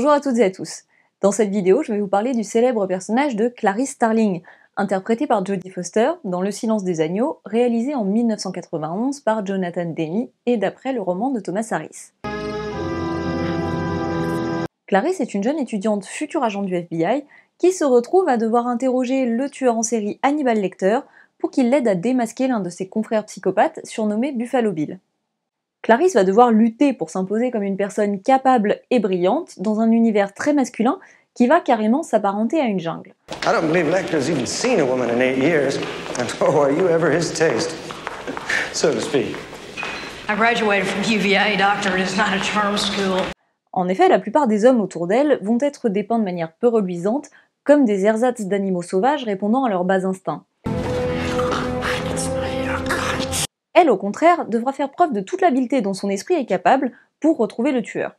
Bonjour à toutes et à tous. Dans cette vidéo, je vais vous parler du célèbre personnage de Clarice Starling, interprété par Jodie Foster dans Le silence des agneaux, réalisé en 1991 par Jonathan Demi et d'après le roman de Thomas Harris. Clarice est une jeune étudiante future agent du FBI qui se retrouve à devoir interroger le tueur en série Hannibal Lecter pour qu'il l'aide à démasquer l'un de ses confrères psychopathes surnommé Buffalo Bill. Clarisse va devoir lutter pour s'imposer comme une personne capable et brillante dans un univers très masculin qui va carrément s'apparenter à une jungle. woman in oh, are you ever his so speak. I graduated from UVA, doctor. is not a charm school. En effet, la plupart des hommes autour d'elle vont être dépeints de manière peu reluisante comme des ersatz d'animaux sauvages répondant à leurs bas instincts. Elle, au contraire, devra faire preuve de toute l'habileté dont son esprit est capable pour retrouver le tueur.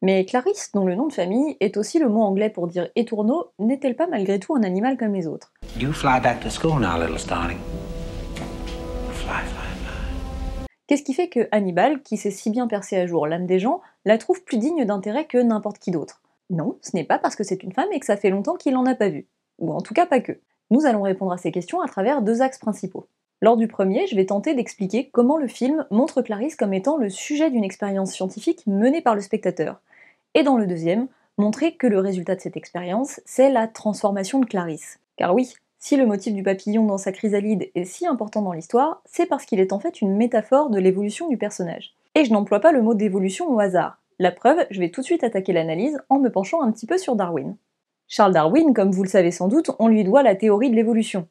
Mais Clarisse, dont le nom de famille est aussi le mot anglais pour dire étourneau, n'est-elle pas malgré tout un animal comme les autres Qu'est-ce qui fait que Hannibal, qui sait si bien percer à jour l'âme des gens, la trouve plus digne d'intérêt que n'importe qui d'autre Non, ce n'est pas parce que c'est une femme et que ça fait longtemps qu'il n'en a pas vu. Ou en tout cas pas que. Nous allons répondre à ces questions à travers deux axes principaux. Lors du premier, je vais tenter d'expliquer comment le film montre Clarisse comme étant le sujet d'une expérience scientifique menée par le spectateur. Et dans le deuxième, montrer que le résultat de cette expérience, c'est la transformation de Clarisse. Car oui, si le motif du papillon dans sa chrysalide est si important dans l'histoire, c'est parce qu'il est en fait une métaphore de l'évolution du personnage. Et je n'emploie pas le mot d'évolution au hasard. La preuve, je vais tout de suite attaquer l'analyse en me penchant un petit peu sur Darwin. Charles Darwin, comme vous le savez sans doute, on lui doit la théorie de l'évolution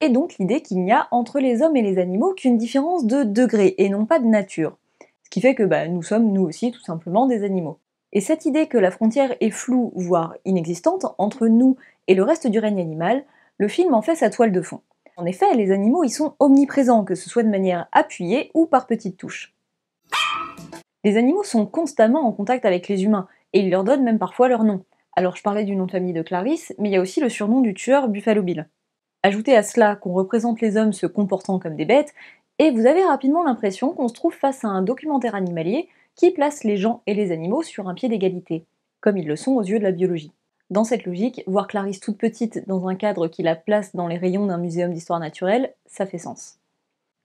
et donc l'idée qu'il n'y a entre les hommes et les animaux qu'une différence de degré et non pas de nature. Ce qui fait que bah, nous sommes nous aussi tout simplement des animaux. Et cette idée que la frontière est floue, voire inexistante, entre nous et le reste du règne animal, le film en fait sa toile de fond. En effet, les animaux y sont omniprésents, que ce soit de manière appuyée ou par petites touches. Les animaux sont constamment en contact avec les humains, et ils leur donnent même parfois leur nom. Alors je parlais du nom de famille de Clarisse, mais il y a aussi le surnom du tueur Buffalo Bill. Ajoutez à cela qu'on représente les hommes se comportant comme des bêtes, et vous avez rapidement l'impression qu'on se trouve face à un documentaire animalier qui place les gens et les animaux sur un pied d'égalité, comme ils le sont aux yeux de la biologie. Dans cette logique, voir Clarisse toute petite dans un cadre qui la place dans les rayons d'un muséum d'histoire naturelle, ça fait sens.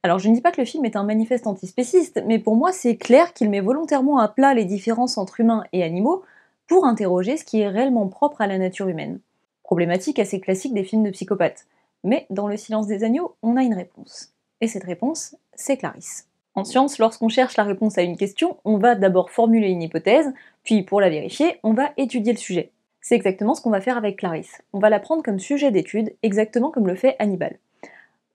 Alors je ne dis pas que le film est un manifeste antispéciste, mais pour moi c'est clair qu'il met volontairement à plat les différences entre humains et animaux pour interroger ce qui est réellement propre à la nature humaine. Problématique assez classique des films de psychopathes. Mais dans le silence des agneaux, on a une réponse. Et cette réponse, c'est Clarisse. En science, lorsqu'on cherche la réponse à une question, on va d'abord formuler une hypothèse, puis pour la vérifier, on va étudier le sujet. C'est exactement ce qu'on va faire avec Clarisse. On va la prendre comme sujet d'étude, exactement comme le fait Hannibal.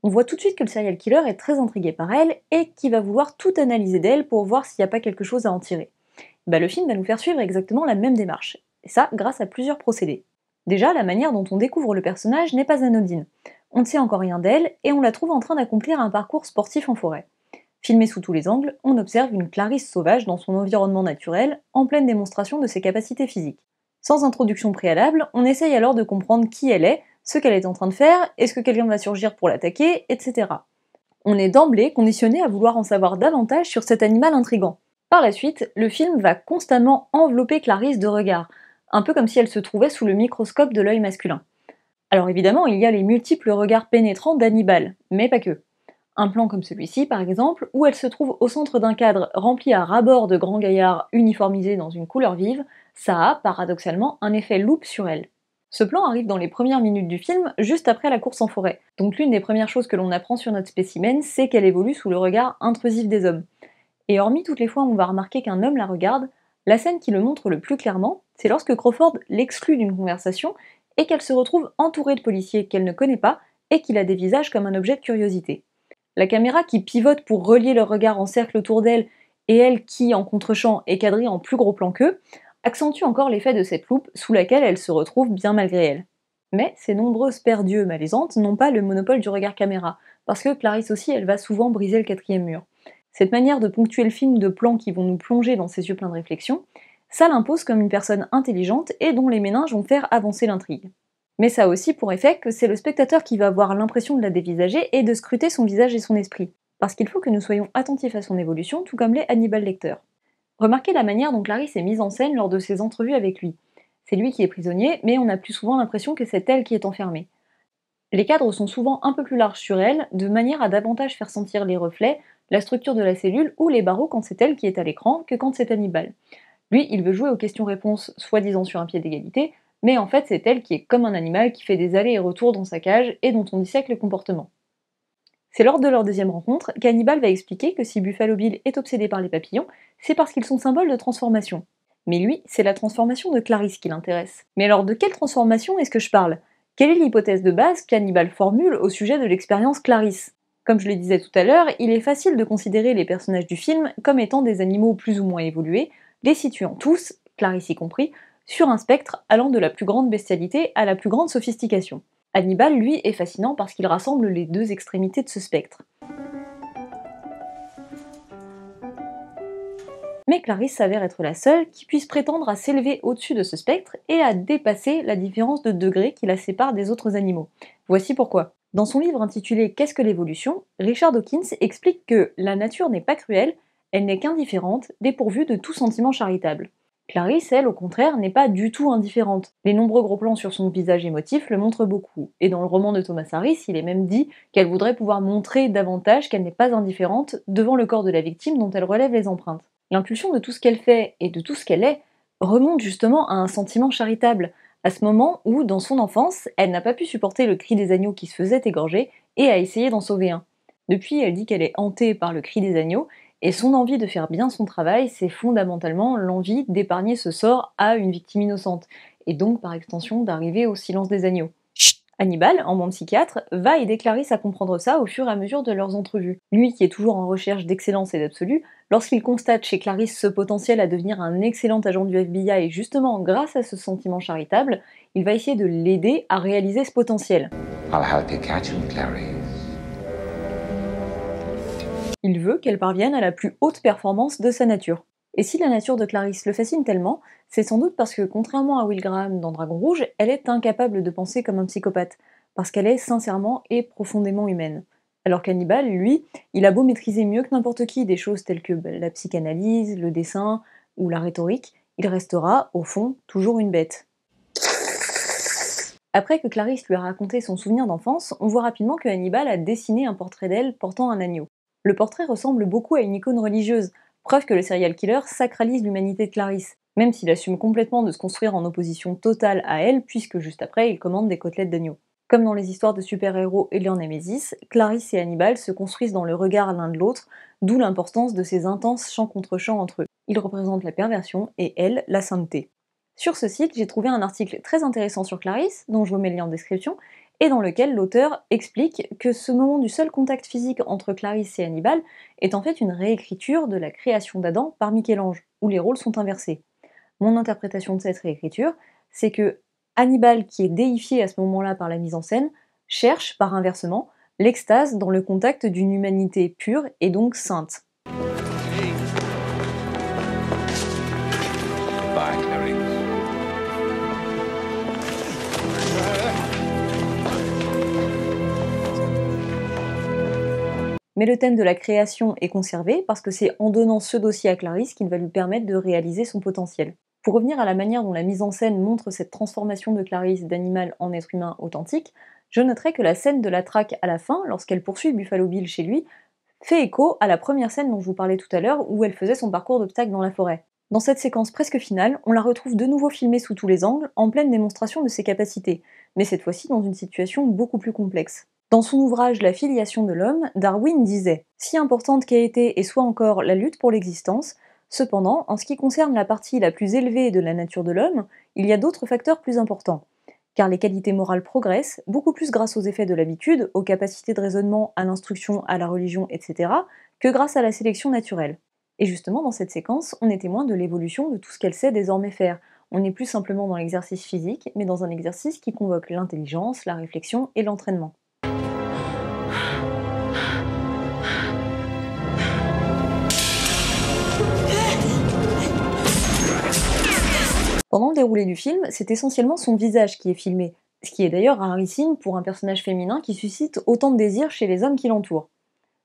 On voit tout de suite que le serial killer est très intrigué par elle et qu'il va vouloir tout analyser d'elle pour voir s'il n'y a pas quelque chose à en tirer. Bah, le film va nous faire suivre exactement la même démarche, et ça grâce à plusieurs procédés. Déjà, la manière dont on découvre le personnage n'est pas anodine on ne sait encore rien d'elle et on la trouve en train d'accomplir un parcours sportif en forêt. Filmée sous tous les angles, on observe une Clarisse sauvage dans son environnement naturel, en pleine démonstration de ses capacités physiques. Sans introduction préalable, on essaye alors de comprendre qui elle est, ce qu'elle est en train de faire, est-ce que quelqu'un va surgir pour l'attaquer, etc. On est d'emblée conditionné à vouloir en savoir davantage sur cet animal intrigant. Par la suite, le film va constamment envelopper Clarisse de regards, un peu comme si elle se trouvait sous le microscope de l'œil masculin. Alors évidemment, il y a les multiples regards pénétrants d'Hannibal, mais pas que. Un plan comme celui-ci, par exemple, où elle se trouve au centre d'un cadre rempli à ras de grands gaillards uniformisés dans une couleur vive, ça a, paradoxalement, un effet loupe sur elle. Ce plan arrive dans les premières minutes du film, juste après la course en forêt. Donc l'une des premières choses que l'on apprend sur notre spécimen, c'est qu'elle évolue sous le regard intrusif des hommes. Et hormis toutes les fois où on va remarquer qu'un homme la regarde, la scène qui le montre le plus clairement, c'est lorsque Crawford l'exclut d'une conversation et qu'elle se retrouve entourée de policiers qu'elle ne connaît pas et qui la dévisagent comme un objet de curiosité. La caméra qui pivote pour relier leur regard en cercle autour d'elle et elle qui, en contre-champ, est cadrée en plus gros plan qu'eux, accentue encore l'effet de cette loupe sous laquelle elle se retrouve bien malgré elle. Mais ces nombreuses paires d'yeux malaisantes n'ont pas le monopole du regard caméra, parce que Clarisse aussi, elle va souvent briser le quatrième mur. Cette manière de ponctuer le film de plans qui vont nous plonger dans ses yeux pleins de réflexion, ça l'impose comme une personne intelligente et dont les méninges vont faire avancer l'intrigue. Mais ça a aussi pour effet que c'est le spectateur qui va avoir l'impression de la dévisager et de scruter son visage et son esprit, parce qu'il faut que nous soyons attentifs à son évolution, tout comme les Hannibal Lecter. Remarquez la manière dont Clarisse est mise en scène lors de ses entrevues avec lui. C'est lui qui est prisonnier, mais on a plus souvent l'impression que c'est elle qui est enfermée. Les cadres sont souvent un peu plus larges sur elle, de manière à davantage faire sentir les reflets, la structure de la cellule ou les barreaux quand c'est elle qui est à l'écran que quand c'est Hannibal. Lui, il veut jouer aux questions-réponses, soi-disant sur un pied d'égalité, mais en fait, c'est elle qui est comme un animal qui fait des allers et retours dans sa cage et dont on dissèque le comportement. C'est lors de leur deuxième rencontre qu'Hannibal va expliquer que si Buffalo Bill est obsédé par les papillons, c'est parce qu'ils sont symboles de transformation. Mais lui, c'est la transformation de Clarisse qui l'intéresse. Mais alors de quelle transformation est-ce que je parle Quelle est l'hypothèse de base qu'Hannibal formule au sujet de l'expérience Clarisse Comme je le disais tout à l'heure, il est facile de considérer les personnages du film comme étant des animaux plus ou moins évolués, les situant tous, Clarisse y compris, sur un spectre allant de la plus grande bestialité à la plus grande sophistication. Hannibal, lui, est fascinant parce qu'il rassemble les deux extrémités de ce spectre. Mais Clarisse s'avère être la seule qui puisse prétendre à s'élever au-dessus de ce spectre et à dépasser la différence de degré qui la sépare des autres animaux. Voici pourquoi. Dans son livre intitulé Qu'est-ce que l'évolution Richard Dawkins explique que la nature n'est pas cruelle, elle n'est qu'indifférente, dépourvue de tout sentiment charitable. Clarisse, elle, au contraire, n'est pas du tout indifférente. Les nombreux gros plans sur son visage émotif le montrent beaucoup, et dans le roman de Thomas Harris, il est même dit qu'elle voudrait pouvoir montrer davantage qu'elle n'est pas indifférente devant le corps de la victime dont elle relève les empreintes. L'impulsion de tout ce qu'elle fait et de tout ce qu'elle est remonte justement à un sentiment charitable, à ce moment où, dans son enfance, elle n'a pas pu supporter le cri des agneaux qui se faisaient égorger et a essayé d'en sauver un. Depuis, elle dit qu'elle est hantée par le cri des agneaux et son envie de faire bien son travail, c'est fondamentalement l'envie d'épargner ce sort à une victime innocente, et donc par extension d'arriver au silence des agneaux. Hannibal, en bon psychiatre, va aider Clarisse à comprendre ça au fur et à mesure de leurs entrevues. Lui, qui est toujours en recherche d'excellence et d'absolu, lorsqu'il constate chez Clarisse ce potentiel à devenir un excellent agent du FBI, et justement grâce à ce sentiment charitable, il va essayer de l'aider à réaliser ce potentiel. Il veut qu'elle parvienne à la plus haute performance de sa nature. Et si la nature de Clarisse le fascine tellement, c'est sans doute parce que, contrairement à Will Graham dans Dragon Rouge, elle est incapable de penser comme un psychopathe, parce qu'elle est sincèrement et profondément humaine. Alors qu'Hannibal, lui, il a beau maîtriser mieux que n'importe qui des choses telles que bah, la psychanalyse, le dessin ou la rhétorique, il restera, au fond, toujours une bête. Après que Clarisse lui a raconté son souvenir d'enfance, on voit rapidement que Hannibal a dessiné un portrait d'elle portant un agneau. Le portrait ressemble beaucoup à une icône religieuse, preuve que le serial killer sacralise l'humanité de Clarisse, même s'il assume complètement de se construire en opposition totale à elle, puisque juste après, il commande des côtelettes d'agneau. Comme dans les histoires de super-héros et leur Nemesis, Clarisse et Hannibal se construisent dans le regard l'un de l'autre, d'où l'importance de ces intenses champs contre champs entre eux. Ils représentent la perversion et elle, la sainteté. Sur ce site, j'ai trouvé un article très intéressant sur Clarisse, dont je vous mets le lien en description, et dans lequel l'auteur explique que ce moment du seul contact physique entre Clarisse et Hannibal est en fait une réécriture de la création d'Adam par Michel-Ange, où les rôles sont inversés. Mon interprétation de cette réécriture, c'est que Hannibal, qui est déifié à ce moment-là par la mise en scène, cherche, par inversement, l'extase dans le contact d'une humanité pure et donc sainte. Mais le thème de la création est conservé parce que c'est en donnant ce dossier à Clarisse qu'il va lui permettre de réaliser son potentiel. Pour revenir à la manière dont la mise en scène montre cette transformation de Clarisse d'animal en être humain authentique, je noterai que la scène de la traque à la fin, lorsqu'elle poursuit Buffalo Bill chez lui, fait écho à la première scène dont je vous parlais tout à l'heure où elle faisait son parcours d'obstacle dans la forêt. Dans cette séquence presque finale, on la retrouve de nouveau filmée sous tous les angles, en pleine démonstration de ses capacités, mais cette fois-ci dans une situation beaucoup plus complexe. Dans son ouvrage La filiation de l'homme, Darwin disait Si importante qu'a été et soit encore la lutte pour l'existence, cependant, en ce qui concerne la partie la plus élevée de la nature de l'homme, il y a d'autres facteurs plus importants. Car les qualités morales progressent, beaucoup plus grâce aux effets de l'habitude, aux capacités de raisonnement, à l'instruction, à la religion, etc., que grâce à la sélection naturelle. Et justement, dans cette séquence, on est témoin de l'évolution de tout ce qu'elle sait désormais faire. On n'est plus simplement dans l'exercice physique, mais dans un exercice qui convoque l'intelligence, la réflexion et l'entraînement. Pendant le déroulé du film, c'est essentiellement son visage qui est filmé, ce qui est d'ailleurs rarissime pour un personnage féminin qui suscite autant de désir chez les hommes qui l'entourent.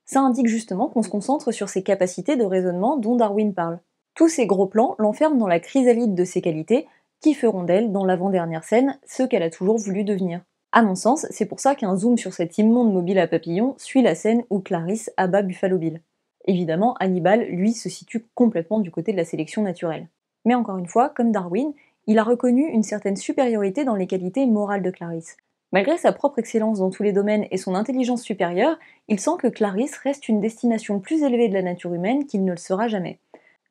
Ça indique justement qu'on se concentre sur ses capacités de raisonnement dont Darwin parle. Tous ces gros plans l'enferment dans la chrysalide de ses qualités, qui feront d'elle, dans l'avant-dernière scène, ce qu'elle a toujours voulu devenir. À mon sens, c'est pour ça qu'un zoom sur cette immonde mobile à papillons suit la scène où Clarisse abat Buffalo Bill. Évidemment, Hannibal, lui, se situe complètement du côté de la sélection naturelle. Mais encore une fois, comme Darwin, il a reconnu une certaine supériorité dans les qualités morales de Clarisse. Malgré sa propre excellence dans tous les domaines et son intelligence supérieure, il sent que Clarisse reste une destination plus élevée de la nature humaine qu'il ne le sera jamais.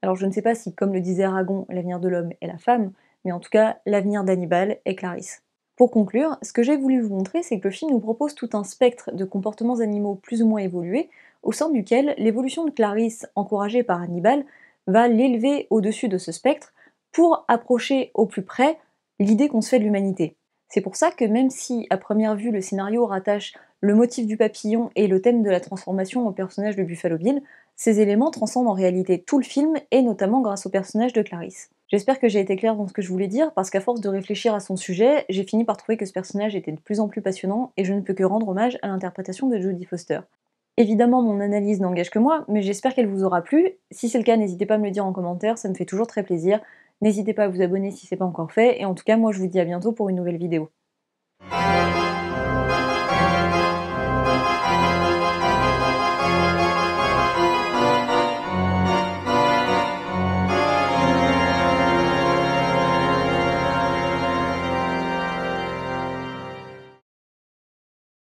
Alors je ne sais pas si, comme le disait Aragon, l'avenir de l'homme est la femme, mais en tout cas, l'avenir d'Hannibal est Clarisse. Pour conclure, ce que j'ai voulu vous montrer, c'est que le film nous propose tout un spectre de comportements animaux plus ou moins évolués, au sein duquel l'évolution de Clarisse, encouragée par Hannibal, va l'élever au-dessus de ce spectre pour approcher au plus près l'idée qu'on se fait de l'humanité. C'est pour ça que même si à première vue le scénario rattache le motif du papillon et le thème de la transformation au personnage de Buffalo Bill, ces éléments transcendent en réalité tout le film et notamment grâce au personnage de Clarisse. J'espère que j'ai été claire dans ce que je voulais dire parce qu'à force de réfléchir à son sujet, j'ai fini par trouver que ce personnage était de plus en plus passionnant et je ne peux que rendre hommage à l'interprétation de Jodie Foster. Évidemment, mon analyse n'engage que moi, mais j'espère qu'elle vous aura plu. Si c'est le cas, n'hésitez pas à me le dire en commentaire, ça me fait toujours très plaisir. N'hésitez pas à vous abonner si ce n'est pas encore fait, et en tout cas, moi je vous dis à bientôt pour une nouvelle vidéo.